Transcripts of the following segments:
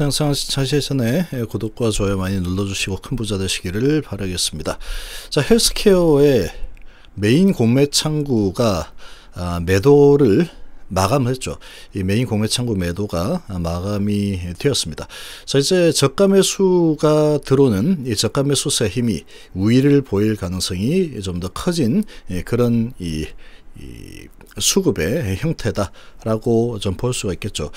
시장 상황 자세히 전에 구독과 좋아요 많이 눌러주시고 큰 부자 되시기를 바라겠습니다. 자 헬스케어의 메인 공매 창구가 아, 매도를 마감 했죠. 이 메인 공매 창구 매도가 마감이 되었습니다. 자 이제 저가 매수가 들어오는 이 저가 매수세 힘이 우위를 보일 가능성이 좀 더 커진 예, 그런 이, 이 수급의 형태다라고 좀 볼 수가 있겠죠.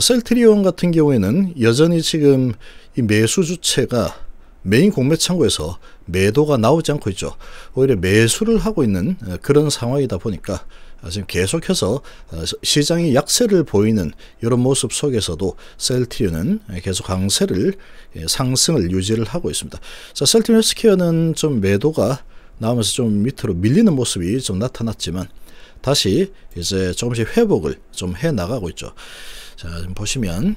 셀트리온 같은 경우에는 여전히 지금 이 매수 주체가 메인 공매 창구에서 매도가 나오지 않고 있죠. 오히려 매수를 하고 있는 어, 그런 상황이다 보니까 어, 지금 계속해서 어, 시장이 약세를 보이는 이런 모습 속에서도 셀티유는 계속 강세를 예, 상승을 유지를 하고 있습니다. 자, 셀티유 헬스케어는 좀 매도가 나오면서 좀 밑으로 밀리는 모습이 좀 나타났지만 다시 이제 조금씩 회복을 좀 해 나가고 있죠. 자, 지금 보시면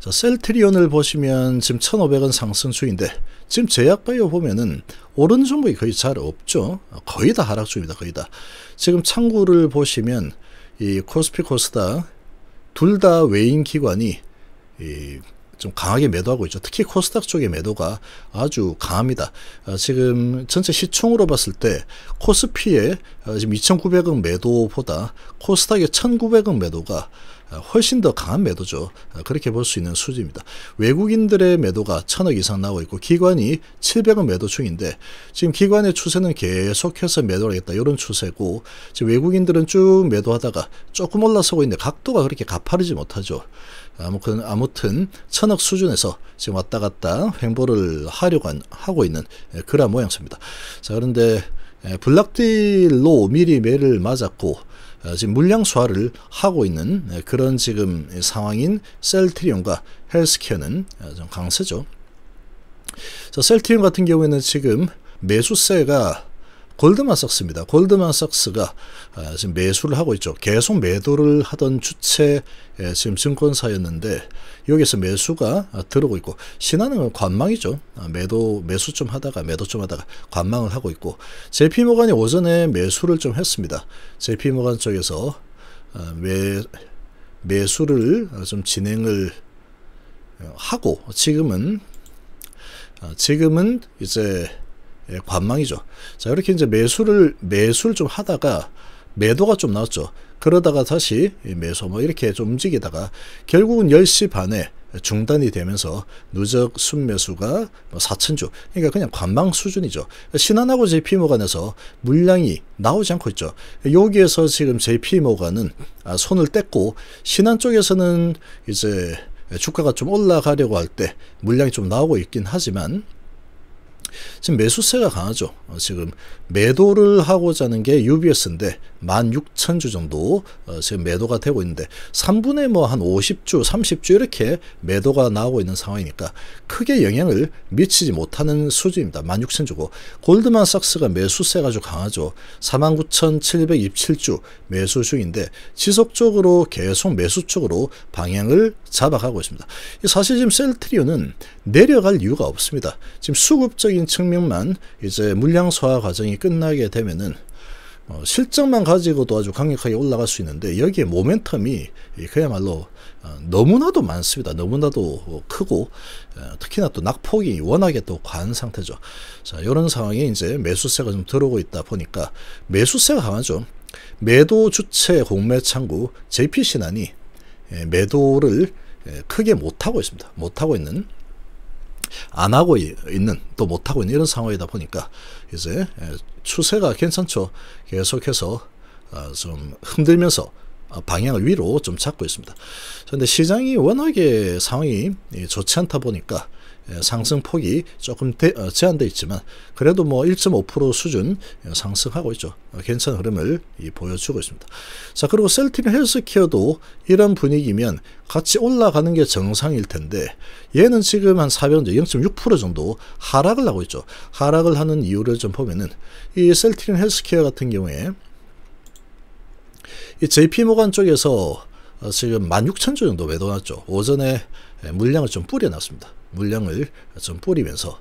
자, 셀트리온을 보시면 지금 1,500원 상승 중인데 지금 제약바이오 보면은 오른 종목이 거의 잘 없죠. 거의 다 하락 중입니다. 거의 다. 지금 창구를 보시면 이 코스피 코스닥 둘 다 외인 기관이 이좀 강하게 매도하고 있죠. 특히 코스닥 쪽의 매도가 아주 강합니다. 아, 지금 전체 시총으로 봤을 때 코스피의 아, 지금 2,900억 매도보다 코스닥의 1,900억 매도가 아, 훨씬 더 강한 매도죠. 그렇게 볼 수 있는 수지입니다. 외국인들의 매도가 천억 이상 나오고 있고 기관이 700억 매도 중인데 지금 기관의 추세는 계속해서 매도하겠다 이런 추세고 지금 외국인들은 쭉 매도하다가 조금 올라서고 있는데 각도가 그렇게 가파르지 못하죠. 아무튼, 아무튼 천억 수준에서 지금 왔다 갔다 횡보를 하려고 하고 있는 예, 그런 모양새입니다. 자, 그런데 예, 블락딜로 미리 매를 맞았고 어, 지금 물량 소화를 하고 있는 예, 그런 지금 상황인 셀트리온과 헬스케어는 어, 좀 강세죠. 자, 셀트리온 같은 경우에는 지금 매수세가 골드만 삭스입니다. 골드만 삭스가 아, 지금 매수를 하고 있죠. 계속 매도를 하던 주체 예, 지금 증권사였는데 여기서 매수가 아, 들어오고 있고 신한은 관망이죠. 아, 매도 매수 좀 하다가 매도 좀 하다가 관망을 하고 있고 JP모간이 오전에 매수를 좀 했습니다. JP모간 쪽에서 매 매수를 좀 진행을 어, 하고 지금은 지금은 이제 예, 관망이죠. 자, 이렇게 이제 매수를, 매수를 좀 하다가 매도가 좀 나왔죠. 그러다가 다시 매수 뭐 이렇게 좀 움직이다가 결국은 10시 반에 중단이 되면서 누적 순매수가 4천주 뭐 그러니까 그냥 관망 수준이죠 신한하고 JP모간에서 물량이 나오지 않고 있죠 여기에서 지금 JP모간은 아, 손을 뗐고 신한 쪽에서는 이제 주가가 좀 올라가려고 할 때 물량이 좀 나오고 있긴 하지만 지금 매수세가 강하죠. 어, 지금 매도를 하고자 하는 게 UBS인데 16,000주 정도 어, 지금 매도가 되고 있는데 3분의 뭐 한 50주, 30주 이렇게 매도가 나오고 있는 상황이니까 크게 영향을 미치지 못하는 수준입니다. 16,000주고 골드만삭스가 매수세가 아주 강하죠. 49,727주 매수 중인데 지속적으로 계속 매수 쪽으로 방향을 잡아가고 있습니다. 사실 지금 셀트리온은 내려갈 이유가 없습니다. 지금 수급적인 측면만 이제 물량 소화 과정이 끝나게 되면은 어, 실적만 가지고도 아주 강력하게 올라갈 수 있는데 여기에 모멘텀이 그야말로 어, 너무나도 많습니다. 너무나도 크고 어, 특히나 또 낙폭이 워낙에 또 과한 상태죠. 자 이런 상황에 이제 매수세가 좀 들어오고 있다 보니까 매수세가 강하죠. 매도 주체 공매 창구 JP신한이 예, 매도를 예, 크게 못하고 있습니다. 못하고 있는 안 하고 있는 또 못 하고 있는 이런 상황이다 보니까 이제 예, 추세가 괜찮죠. 계속해서 아, 좀 흔들면서 아, 방향을 위로 좀 잡고 있습니다. 그런데 시장이 워낙에 상황이 예, 좋지 않다 보니까 예, 상승폭이 조금 대, 어, 제한되어 있지만 그래도 뭐 1.5% 수준 예, 상승하고 있죠. 어, 괜찮은 흐름을 보여주고 있습니다. 자 그리고 셀틴 헬스케어도 이런 분위기면 같이 올라가는 게 정상일 텐데 얘는 지금 한4 0 0 6 정도 하락을 하고 있죠. 하락을 하는 이유를 좀 보면은 이 셀트린 헬스케어 같은 경우에 이 JP모간 쪽에서 어, 지금 16,000조 정도 매도났죠. 오전에 예, 물량을 좀 뿌려놨습니다. 물량을 좀 뿌리면서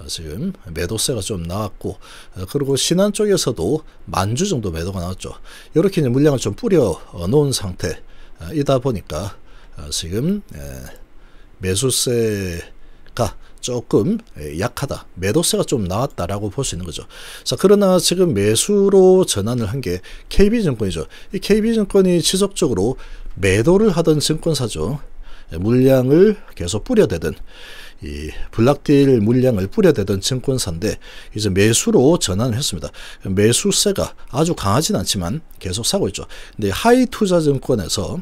어, 지금 매도세가 좀 나왔고 어, 그리고 신안 쪽에서도 만주 정도 매도가 나왔죠. 이렇게 이제 물량을 좀 뿌려 놓은 상태이다 어, 보니까 지금 예, 매수세가 조금 예, 약하다. 매도세가 좀 나왔다라고 볼 수 있는 거죠. 자, 그러나 지금 매수로 전환을 한 게 KB증권이죠. 이 KB증권이 지속적으로 매도를 하던 증권사죠. 물량을 계속 뿌려대던 이 블락딜 물량을 뿌려대던 증권사인데 이제 매수로 전환을 했습니다. 매수세가 아주 강하진 않지만 계속 사고 있죠. 근데 하이 투자 증권에서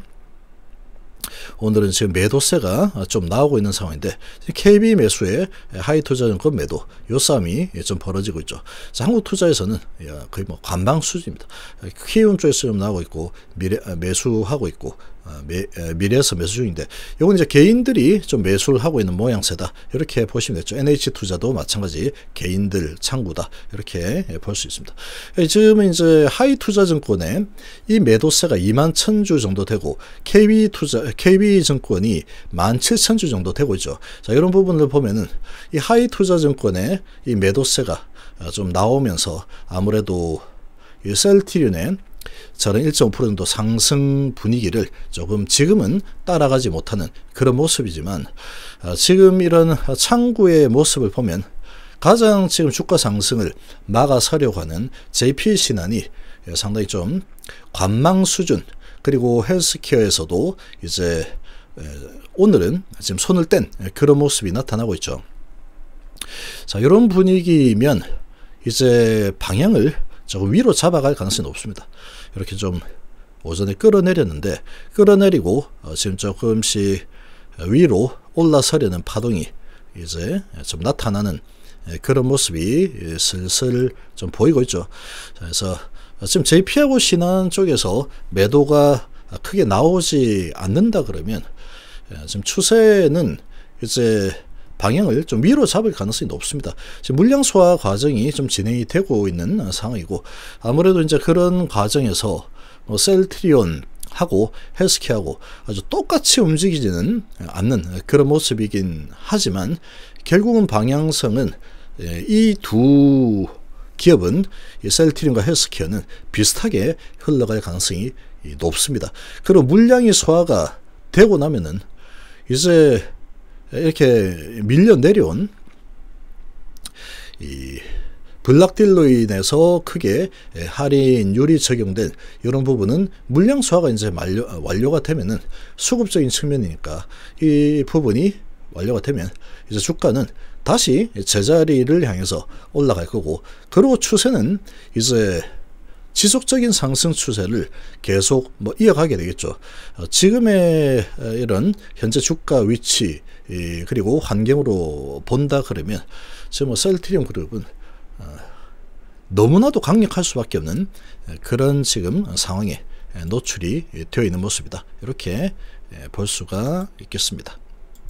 오늘은 지금 매도세가 좀 나오고 있는 상황인데 KB 매수에 하이투자증권 매도 요 싸움이 좀 벌어지고 있죠. 한국투자에서는 거의 뭐 관방 수준입니다. 키운 쪽에서 좀 나오고 있고 미래, 아, 매수하고 있고 매, 어, 어, 미래에서 매수 중인데 이건 이제 개인들이 좀 매수를 하고 있는 모양새다 이렇게 보시면 되죠 NH 투자도 마찬가지 개인들 창구다 이렇게 예, 볼수 있습니다 예, 지금 이제 하이 투자증권에 이 매도세가 2만 1000주 정도 되고 KB 투자 KB 증권이 1만 7000주 정도 되고 있죠 자 이런 부분을 보면은 이 하이 투자증권의 이 매도세가 어, 좀 나오면서 아무래도 셀티륜엔 저는 1.5% 정도 상승 분위기를 조금 지금은 따라가지 못하는 그런 모습이지만 아, 지금 이런 창구의 모습을 보면 가장 지금 주가 상승을 막아서려고 하는 JP 신안이 상당히 좀 관망 수준 그리고 헬스케어에서도 이제 오늘은 지금 손을 뗀 그런 모습이 나타나고 있죠. 자, 이런 분위기면 이제 방향을 조금 위로 잡아갈 가능성이 높습니다. 이렇게 좀 오전에 끌어내렸는데 끌어내리고 어, 지금 조금씩 위로 올라서려는 파동이 이제 좀 나타나는 예, 그런 모습이 예, 슬슬 좀 보이고 있죠. 그래서 지금 JP하고 신한 쪽에서 매도가 크게 나오지 않는다 그러면 예, 지금 추세는 이제 방향을 좀 위로 잡을 가능성이 높습니다. 지금 물량 소화 과정이 좀 진행이 되고 있는 상황이고 아무래도 이제 그런 과정에서 뭐 셀트리온 하고 헬스케하고 아주 똑같이 움직이지는 않는 그런 모습이긴 하지만 결국은 방향성은 예, 이두 기업은 셀트린과 헬스케어는 비슷하게 흘러갈 가능성이 높습니다. 그리고 물량이 소화가 되고 나면은 이제 이렇게 밀려 내려온 이 블락딜로 인해서 크게 할인율이 적용된 이런 부분은 물량 소화가 이제 완료, 완료가 되면은 수급적인 측면이니까 이 부분이 완료가 되면 이제 주가는 다시 제자리를 향해서 올라갈 거고 그리고 추세는 이제 지속적인 상승 추세를 계속 뭐 이어가게 되겠죠. 어, 지금의 어, 이런 현재 주가 위치 그리고 환경으로 본다 그러면 지금 뭐 셀트리온 그룹은 어, 너무나도 강력할 수밖에 없는 그런 지금 상황에 노출이 되어 있는 모습이다. 이렇게 예, 볼 수가 있겠습니다.